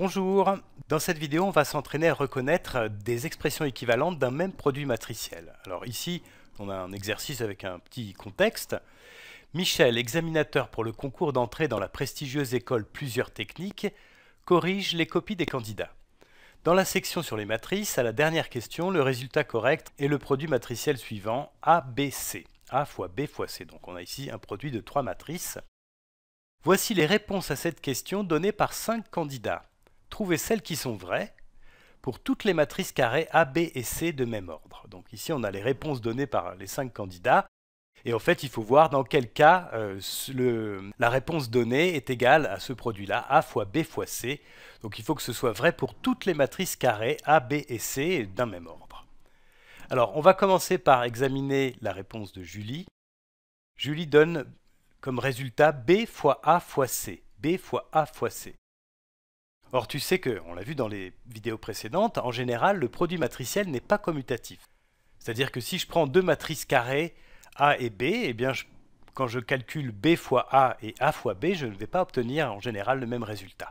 Bonjour Dans cette vidéo, on va s'entraîner à reconnaître des expressions équivalentes d'un même produit matriciel. Alors ici, on a un exercice avec un petit contexte. Michel, examinateur pour le concours d'entrée dans la prestigieuse école Plusieurs Techniques, corrige les copies des candidats. Dans la section sur les matrices, à la dernière question, le résultat correct est le produit matriciel suivant ABC. A fois B fois C. Donc on a ici un produit de trois matrices. Voici les réponses à cette question données par cinq candidats. Trouver celles qui sont vraies pour toutes les matrices carrées A, B et C de même ordre. Donc ici, on a les réponses données par les cinq candidats. Et en fait, il faut voir dans quel cas euh, la réponse donnée est égale à ce produit-là, A fois B fois C. Donc il faut que ce soit vrai pour toutes les matrices carrées A, B et C d'un même ordre. Alors, on va commencer par examiner la réponse de Julie. Julie donne comme résultat B fois A fois C. B fois A fois C. Or, tu sais que, on l'a vu dans les vidéos précédentes, en général, le produit matriciel n'est pas commutatif. C'est-à-dire que si je prends deux matrices carrées, A et B, et eh bien, quand je calcule B fois A et A fois B, je ne vais pas obtenir en général le même résultat.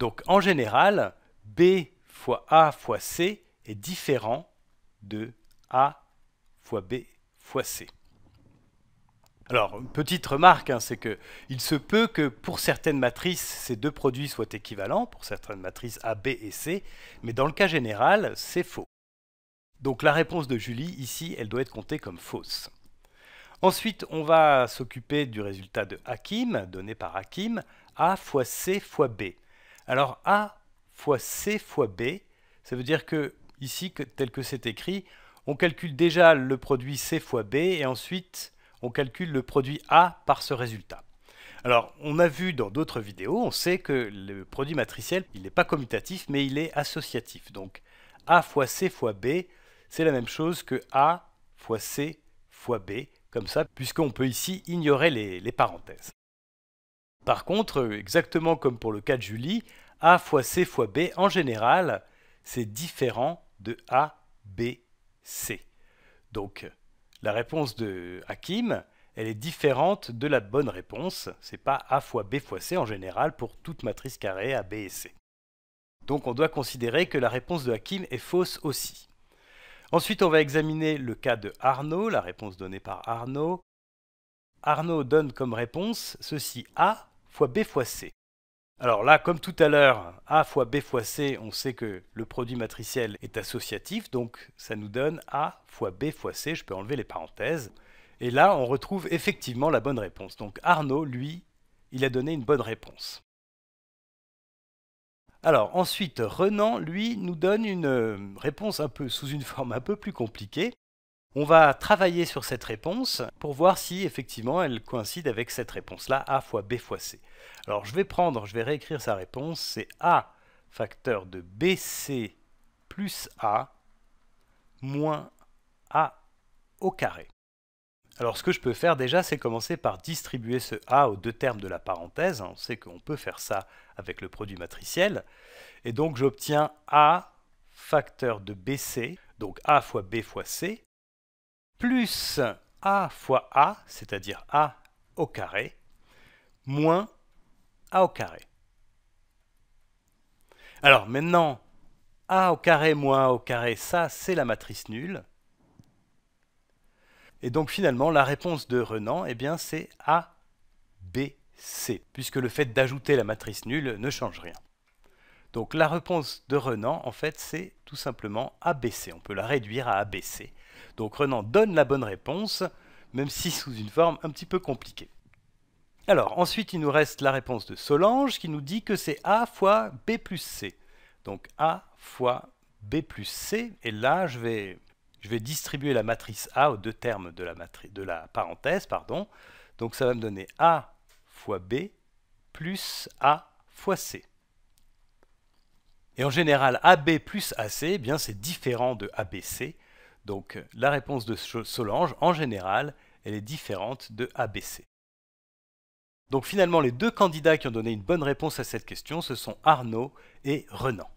Donc, en général, B fois A fois C est différent de A fois B fois C. Alors, une petite remarque, hein, c'est que il se peut que pour certaines matrices, ces deux produits soient équivalents, pour certaines matrices A, B et C, mais dans le cas général, c'est faux. Donc la réponse de Julie, ici, elle doit être comptée comme fausse. Ensuite, on va s'occuper du résultat de Hakim, donné par Hakim, A fois C fois B. Alors A fois C fois B, ça veut dire que, ici, tel que c'est écrit, on calcule déjà le produit C fois B et ensuite on calcule le produit A par ce résultat. Alors, on a vu dans d'autres vidéos, on sait que le produit matriciel, il n'est pas commutatif, mais il est associatif. Donc, A fois C fois B, c'est la même chose que A fois C fois B, comme ça, puisqu'on peut ici ignorer les, les, parenthèses. Par contre, exactement comme pour le cas de Julie, A fois C fois B, en général, c'est différent de A, B, C. Donc, la réponse de Hakim, elle est différente de la bonne réponse. C'est pas A fois B fois C en général pour toute matrice carrée A, B et C. Donc on doit considérer que la réponse de Hakim est fausse aussi. Ensuite, on va examiner le cas de Arnaud, la réponse donnée par Arnaud. Arnaud donne comme réponse ceci A fois B fois C. Alors là, comme tout à l'heure, A fois B fois C, on sait que le produit matriciel est associatif, donc ça nous donne A fois B fois C, je peux enlever les parenthèses. Et là, on retrouve effectivement la bonne réponse. Donc Arnaud, lui, il a donné une bonne réponse. Alors ensuite, Renan, lui, nous donne une euh, réponse un peu sous une forme un peu plus compliquée. On va travailler sur cette réponse pour voir si effectivement elle coïncide avec cette réponse-là, A fois B fois C. Alors je vais prendre, je vais réécrire sa réponse, c'est A facteur de BC plus A moins A au carré. Alors ce que je peux faire déjà, c'est commencer par distribuer ce A aux deux termes de la parenthèse. On sait qu'on peut faire ça avec le produit matriciel. Et donc j'obtiens A facteur de BC, donc A fois B fois C, plus a fois a, c'est-à-dire a au carré, moins a au carré. Alors maintenant, a au carré moins a au carré, ça c'est la matrice nulle. Et donc finalement, la réponse de Renan, eh bien c'est ABC, puisque le fait d'ajouter la matrice nulle ne change rien. Donc la réponse de Renan, en fait, c'est tout simplement ABC. On peut la réduire à ABC. Donc Renan donne la bonne réponse, même si sous une forme un petit peu compliquée. Alors ensuite, il nous reste la réponse de Solange qui nous dit que c'est A fois B plus C. Donc A fois B plus C. Et là, je vais, distribuer la matrice A aux deux termes de la, de la parenthèse. pardon. Donc ça va me donner A fois B plus A fois C. Et en général, AB plus AC, eh bien c'est différent de ABC. Donc euh, la réponse de Solange, en général, elle est différente de ABC. Donc finalement, les deux candidats qui ont donné une bonne réponse à cette question, ce sont Arnaud et Renan.